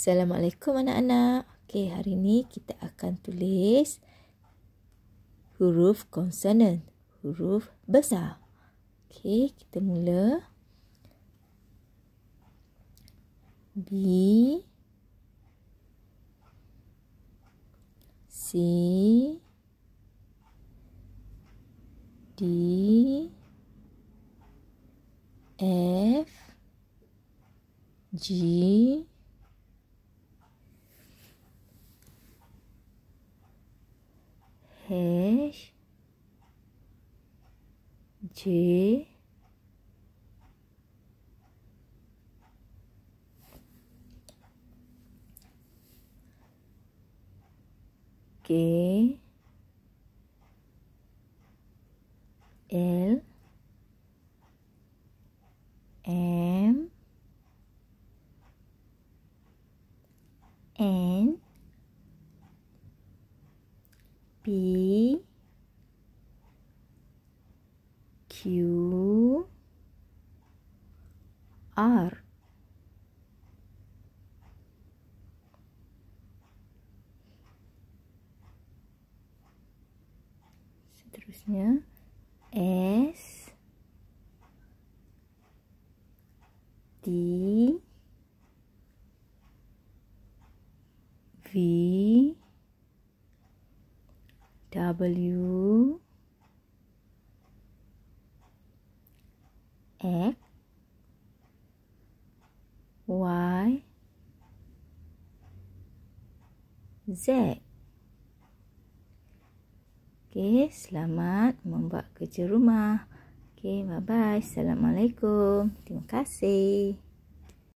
Assalamualaikum anak-anak. Okey, hari ini kita akan tulis huruf konsonan, huruf besar. Okey, kita mula. B C D F, G G G L M N B R seterusnya S T V W x y z Okey, selamat membuat kerja rumah. Okey, bye-bye. Assalamualaikum. Terima kasih.